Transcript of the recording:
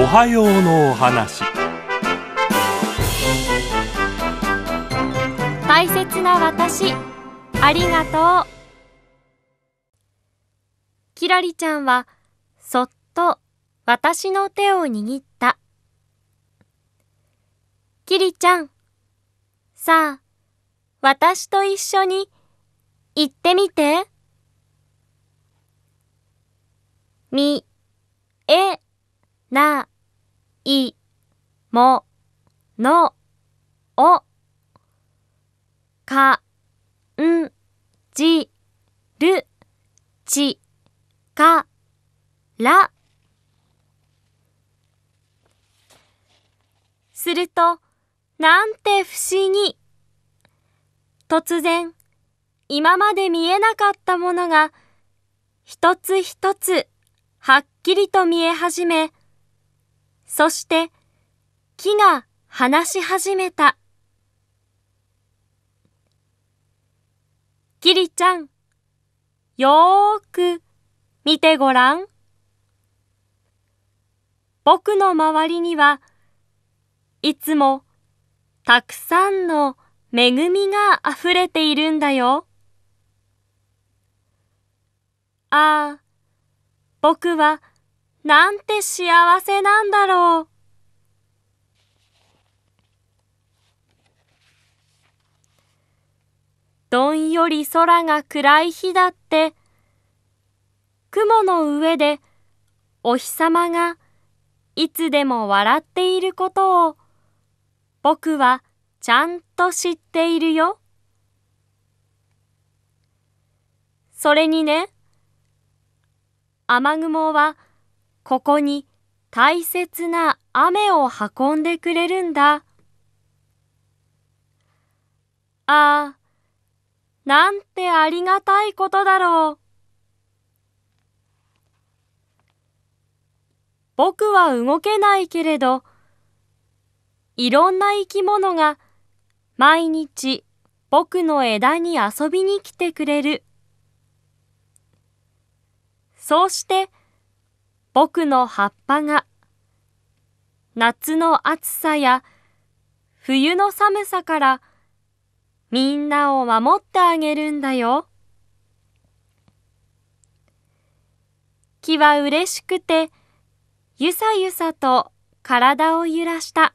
おはようのお話大切な私ありがとうきらりちゃんはそっと私の手を握ったきりちゃんさあ私と一緒に行ってみてみえなも、の、を、か、ん、じ、る、ち、か、ら。すると、なんて不思議。突然、今まで見えなかったものが、一つ一つ、はっきりと見え始め、そして、木が話し始めた。キリちゃん、よーく見てごらん。僕の周りにはいつもたくさんの恵みがあふれているんだよ。ああ、僕はなんて幸せなんだろう。んより空が暗い日だって、雲の上でお日様がいつでも笑っていることを僕はちゃんと知っているよ。それにね、雨雲はここに大切な雨を運んでくれるんだ。ああ、なんてありがたいことだろう。僕は動けないけれど、いろんな生き物が毎日僕の枝に遊びに来てくれる。そうして僕の葉っぱが夏の暑さや冬の寒さからみんなを守ってあげるんだよ。木はうれしくて、ゆさゆさと体を揺らした。